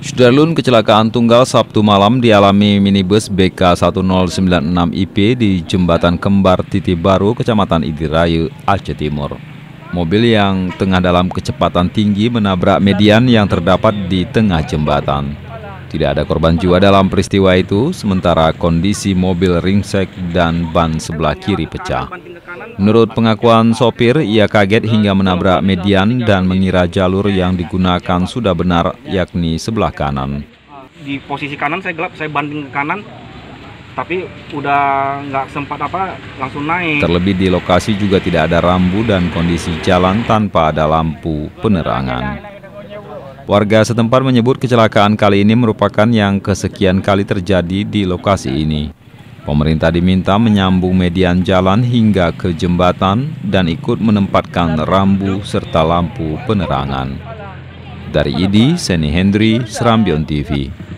Sudarlun kecelakaan tunggal Sabtu malam dialami minibus BK 1096IP di Jembatan Kembar Titi Baru, Kecamatan Idirayu, Aceh Timur. Mobil yang tengah dalam kecepatan tinggi menabrak median yang terdapat di tengah jembatan. Tidak ada korban jiwa dalam peristiwa itu, sementara kondisi mobil ringsek dan ban sebelah kiri pecah. Menurut pengakuan sopir, ia kaget hingga menabrak median dan mengira jalur yang digunakan sudah benar, yakni sebelah kanan. Di posisi kanan saya gelap, saya banding ke kanan, tapi udah nggak sempat apa langsung naik. Terlebih di lokasi juga tidak ada rambu dan kondisi jalan tanpa ada lampu penerangan. Warga setempat menyebut kecelakaan kali ini merupakan yang kesekian kali terjadi di lokasi ini. Pemerintah diminta menyambung median jalan hingga ke jembatan dan ikut menempatkan rambu serta lampu penerangan. Dari IDI, Seni Hendri, Serambion TV.